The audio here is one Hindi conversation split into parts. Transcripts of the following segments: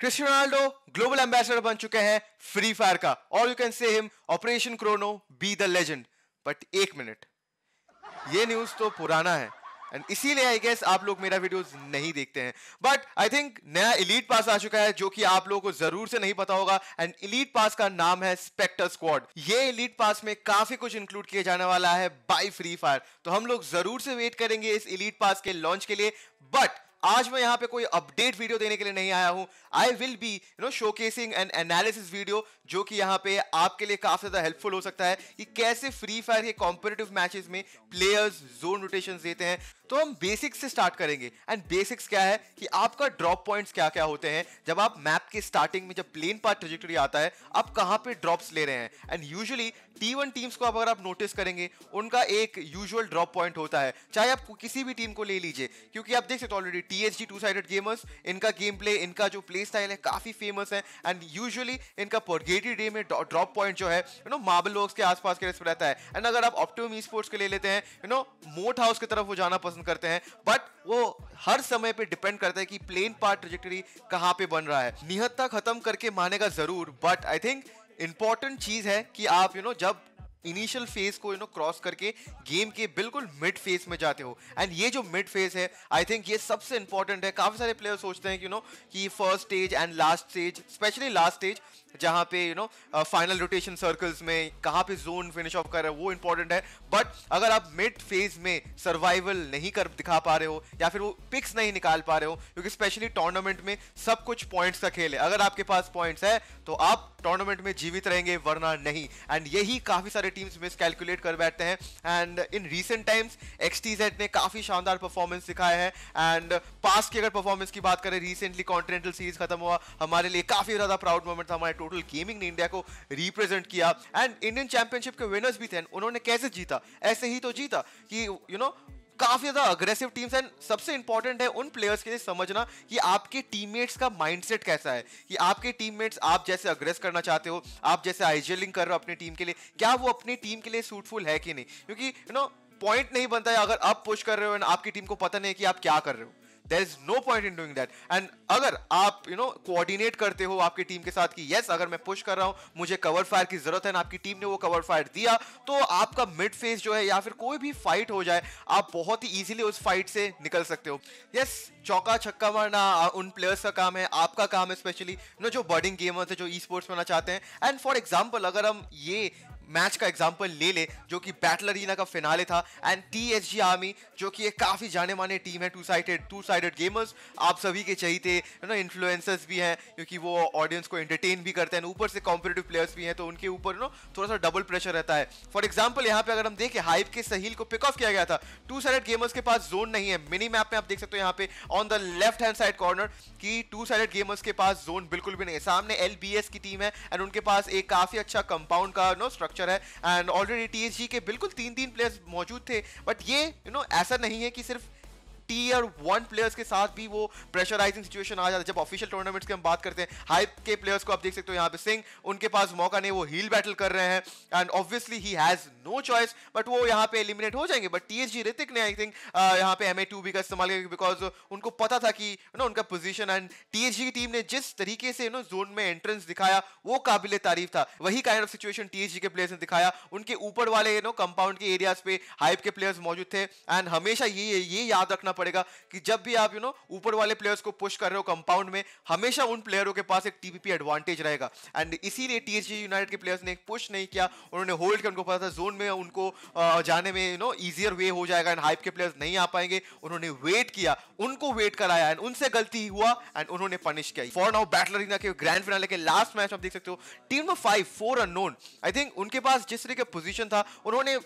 क्रिस्टियानो रोनाल्डो ग्लोबल एम्बेसडर बन चुके हैं फ्री फायर का और you can say him operation Chrono be the legend but एक मिनट ये न्यूज तो पुराना है एंड इसीलिए आई गेस आप लोग मेरा वीडियोस नहीं देखते हैं बट आई थिंक नया इलीट पास आ चुका है जो कि आप लोगों को जरूर से नहीं पता होगा एंड इलीट पास का नाम है स्पेक्टर स्क्वाड ये इलीट पास में काफी कुछ इंक्लूड किया जाने वाला है बाई फ्री फायर तो हम लोग जरूर से वेट करेंगे इस इलीट पास के लॉन्च के लिए बट आज मैं यहाँ पे कोई अपडेट वीडियो देने के लिए नहीं आया हूँ I will be you know showcasing and analysis video जो कि यहाँ पे आपके लिए काफ़ी ज़्यादा हेल्पफुल हो सकता है कि कैसे फ्री फायर के कॉम्पिटेटिव मैचेस में प्लेयर्स जोन रोटेशन देते हैं तो हम बेसिक्स से स्टार्ट करेंगे एंड बेसिक्स क्या है कि आपका ड्रॉप पॉइंट्स क्या क्या होते हैं जब आप मैप के स्टार्टिंग में जब प्लेन पार्ट ट्रेजेक्टरी आता है आप कहाँ पे ड्रॉप्स ले रहे हैं and usually T one teams को अगर आप नोटिस करेंगे उनका एक यूजुअल ड्रॉप पॉइंट होता है चाहे आप किसी भी टीम को ले लीजिए क्योंकि आप देख सकते already T THG two sided gamers इनका गेम प्ले इनका जो प्ले स्टाइल है काफ़ी फेमस है एंड यूजली इनका पोर्गेटी डे में ड्रॉप पॉइंट जो है यू नो मार्बल वर्क के आसपास के रेस रहता है एंड अगर आप ऑप्टोमी स्पोर्ट्स के ले लेते हैं यू नो मोट हाउस की तरफ वो जाना पसंद करते हैं बट वो हर समय पे डिपेंड करता है कि प्लेन पार्ट ट्रजेक्टरी कहाँ पे बन रहा है निहत्ता खत्म करके मानेगा जरूर बट आई थिंक इंपॉर्टेंट चीज है कि आप यू you नो know, जब इनिशियल फेज को यू नो क्रॉस करके गेम के बिल्कुल मिड फेज में जाते हो एंड ये जो मिड फेज है आई थिंक ये सबसे इंपॉर्टेंट है काफ़ी सारे प्लेयर सोचते हैं कि यू नो कि first stage and last stage specially last stage जहाँ पे you know final rotation circles में कहाँ पे जोन फिनिश ऑफ कर रहे हो वो इंपॉर्टेंट है बट अगर आप मिड फेज में सर्वाइवल नहीं कर दिखा पा रहे हो या फिर वो पिक्स नहीं निकाल पा रहे हो क्योंकि स्पेशली टूर्नामेंट में सब कुछ पॉइंट्स का खेल है अगर आपके पास पॉइंट्स है तो आप टूर्नामेंट में जीवित रहेंगे वरना नहीं एंड यही काफ़ी सारे टीम्स मिस कैलकुलेट कर बैठते हैं and in recent times X ने काफ़ी शानदार परफॉर्मेंस दिखाया है एंड पास की अगर परफॉर्मेंस की बात करें रिसेंटली कॉन्टिनेंटल सीरीज खत्म हुआ हमारे लिए काफ़ी ज़्यादा प्राउड मोमेंट था हमारे टोटल गेमिंग ने इंडिया को रिप्रेजेंट किया एंड इंडियन चैंपियनशिप के विनर्स भी थे उन्होंने कैसे जीता ऐसे ही तो जीता कि यू you नो know, काफी ज्यादा अग्रेसिव टीम्स एंड सबसे इंपॉर्टेंट है उन प्लेयर्स के लिए समझना कि आपके टीममेट्स का माइंडसेट कैसा है कि आपके टीममेट्स आप जैसे अग्रेस करना चाहते हो आप जैसे आइजलिंग कर रहे हो अपनी टीम के लिए क्या वो अपनी टीम के लिए सूटफुल है कि नहीं क्योंकि यू नो पॉइंट नहीं बनता है अगर आप पुश कर रहे हो एंड आपकी टीम को पता नहीं है कि आप क्या कर रहे हो there is no point in doing that and अगर आप यू नो कोऑर्डिनेट करते हो आपकी टीम के साथ कि यस yes, अगर मैं पुश कर रहा हूं मुझे कवर फायर की जरूरत है ना आपकी टीम ने वो कवर फायर दिया तो आपका मिड फेस जो है या फिर कोई भी फाइट हो जाए आप बहुत ही ईजिली उस फाइट से निकल सकते हो यस yes, चौका छक्का मारना उन प्लेयर्स का काम है आपका काम है स्पेशली नो जो बर्डिंग गेमर्स है जो ई स्पोर्ट्स बनना चाहते हैं एंड फॉर एग्जाम्पल अगर हम ये मैच का एग्जाम्पल ले ले जो कि बैटल अरीना का फिनाले था and T H G army जो कि एक काफ़ी जाने माने टीम है two sided two sided gamers आप सभी के चाहिए यू नो इन्फ्लुएंसर्स भी हैं क्योंकि वो ऑडियंस को एंटरटेन भी करते हैं ऊपर से कॉम्पिटेटिव प्लेयर्स भी हैं तो उनके ऊपर नो थोड़ा सा डबल प्रेशर रहता है फॉर एग्जाम्पल यहाँ पे अगर हम देखें हाइप के सहील को पिक ऑफ किया गया था टू साइडेड गेमर्स के पास जोन नहीं है मिनी मैप में आप देख सकते हो यहाँ पे on the left hand side corner की टू साइडेड गेमर्स के पास जोन बिल्कुल भी नहीं है सामने एल की टीम है एंड उनके पास एक काफ़ी अच्छा कंपाउंड का नो स्ट्रक्चर स्ट्रक्चर है एंड ऑलरेडी टी के बिल्कुल तीन तीन प्लेयर्स मौजूद थे बट ये यू you नो know, ऐसा नहीं है कि सिर्फ टीयर वन प्लेयर्स के साथ भी वो प्रेशराइजिंग सिचुएशन आ जाता है जब ऑफिशियल टूर्नामेंट्स की हम बात करते हैं हाइप के प्लेयर्स को आप देख सकते हो यहाँ पे सिंह उनके पास मौका नहीं वो हील बैटल कर रहे हैं एंड ऑब्वियसली ही हैज नो चॉइस बट वो यहाँ पे एलिमिनेट हो जाएंगे but T H G Hrithik ने आई थिंक uh, यहाँ पे एम ए टू बी का इस्तेमाल किया बिकॉज उनको पता था कि नो उनका position and T H G की टीम ने जिस तरीके से नो जोन में एंट्रेंस दिखाया वो काबिल तारीफ था वही kind of situation T H G के प्लेयर्स ने दिखाया उनके ऊपर वाले नो कंपाउंड के एरियाज पे हाइप के प्लेयर्स मौजूद थे एंड हमेशा ये ये याद रखना पड़ेगा कि जब भी आप यू नो ऊपर वाले प्लेयर्स को पुश कर रहे हो कंपाउंड में हमेशा उन प्लेयरों के पास एक टीपीपी एडवांटेज रहेगा एंड इसीलिए टीएचजी यूनाइटेड के प्लेयर्स ने पुश नहीं किया उन्होंने होल्ड किया उनको पता था जोन में उनको जाने में यू नो ईजियर वे हो जाएगा एंड हाइप के प्लेयर्स नहीं आ पाएंगे उन्होंने वेट किया उनको वेट कराया एंड उनसे गलती हुआ एंड उन्होंने पनिश किया फॉर नाउ बैटल अरीना के ग्रैंड फिनाले के लास्ट मैच आप देख सकते हो team number five four unknown I think उनके पास जिस तरह का पोजीशन था उन्होंने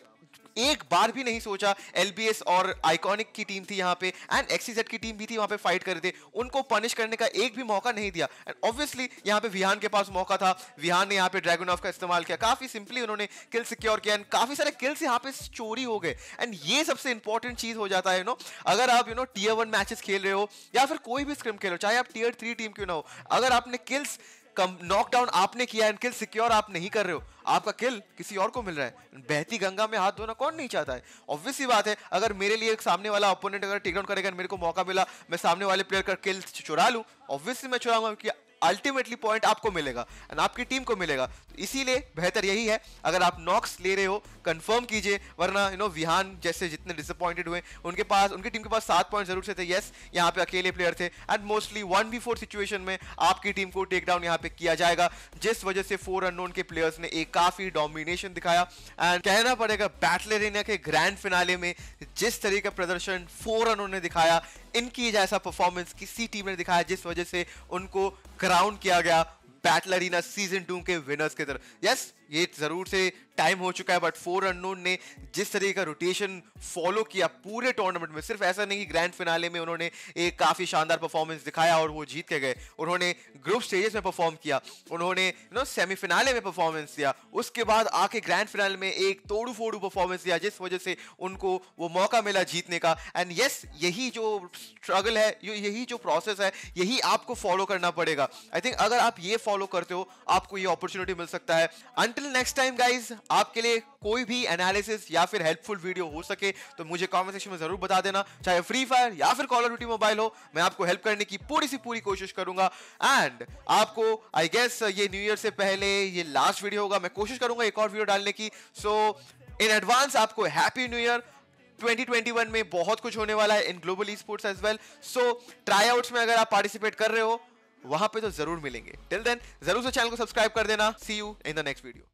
एक बार भी नहीं सोचा एलबीएस और आइकॉनिक की टीम थी यहाँ पे एंड एक्सीजेड की टीम भी थी वहाँ पे फाइट कर रहे थे उनको पनिश करने का एक भी मौका नहीं दिया एंड ऑब्वियसली यहाँ पे विहान के पास मौका था विहान ने यहाँ पे ड्रैगन ऑफ का इस्तेमाल किया काफी सिंपली उन्होंने किल सिक्योर किया एंड काफी सारे किल्स यहाँ पे चोरी हो गए एंड ये सबसे इंपॉर्टेंट चीज हो जाता है यू नो अगर आप you know tier one matches खेल रहे हो या फिर कोई भी स्क्रिम खेलो चाहे आप टीयर थ्री टीम क्यों ना हो अगर आपने किल्स नॉकडाउन आपने किया एंड किल सिक्योर आप नहीं कर रहे हो आपका किल किसी और को मिल रहा है बहती गंगा में हाथ धोना कौन नहीं चाहता है ऑब्वियस ही बात है अगर मेरे लिए सामने वाला अपोनेंट अगर टेकडाउन करेगा मेरे को मौका मिला मैं सामने वाले प्लेयर का किल चुरा लूँ ऑब्वियसली मैं चुराऊंगा क्योंकि अल्टीमेटली पॉइंट आपको मिलेगा एंड आपकी टीम को मिलेगा तो इसीलिए बेहतर यही है अगर आप नॉक्स ले रहे हो कंफर्म कीजिए वरना यू नो विहान जैसे जितने डिसअपॉइंटेड हुए उनके पास उनकी टीम के पास सात पॉइंट जरूर से थे यस यहाँ पे अकेले प्लेयर थे and mostly one v four situation में आपकी टीम को टेक डाउन यहाँ पे किया जाएगा जिस वजह से फोर अननोन के प्लेयर्स ने एक काफी डोमिनेशन दिखाया एंड कहना पड़ेगा बैटलर इंडिया के ग्रैंड फिनाले में जिस तरीके का प्रदर्शन फोर अनोन ने दिखाया इनकी जैसा परफॉर्मेंस किसी टीम ने दिखाया जिस वजह से उनको क्राउन किया गया बैटल अरीना सीजन टू के विनर्स की तरफ यस ये जरूर से टाइम हो चुका है बट फोर अननोन ने जिस तरीके का रोटेशन फॉलो किया पूरे टूर्नामेंट में सिर्फ ऐसा नहीं ग्रैंड फिनाले में उन्होंने एक काफ़ी शानदार परफॉर्मेंस दिखाया और वो जीत के गए उन्होंने ग्रुप स्टेजेस में परफॉर्म किया उन्होंने नो सेमीफिनाले में परफॉर्मेंस दिया उसके बाद आके ग्रैंड फिनाले में एक तोड़ू फोड़ू परफॉर्मेंस दिया जिस वजह से उनको वो मौका मिला जीतने का एंड यस यही जो स्ट्रगल है यही जो प्रोसेस है यही आपको फॉलो करना पड़ेगा आई थिंक अगर आप ये फॉलो करते हो आपको ये अपॉर्चुनिटी मिल सकता है अंटिल नेक्स्ट टाइम गाइज आपके लिए कोई भी एनालिसिस या फिर हेल्पफुल वीडियो हो सके तो मुझे कॉमेंट सेक्शन में जरूर बता देना चाहे फ्री फायर या फिर कॉलर ड्यूटी मोबाइल हो मैं आपको हेल्प करने की पूरी सी पूरी कोशिश करूंगा एंड आपको आई गेस ये न्यू ईयर से पहले ये लास्ट वीडियो होगा मैं कोशिश करूंगा एक और वीडियो डालने की सो इन एडवांस आपको हैप्पी न्यू ईयर 2021 में बहुत कुछ होने वाला है in global esports as well so try में अगर आप पार्टिसिपेट कर रहे हो वहां पे तो जरूर मिलेंगे टिल देन जरूर से चैनल को सब्सक्राइब कर देना see you in the next video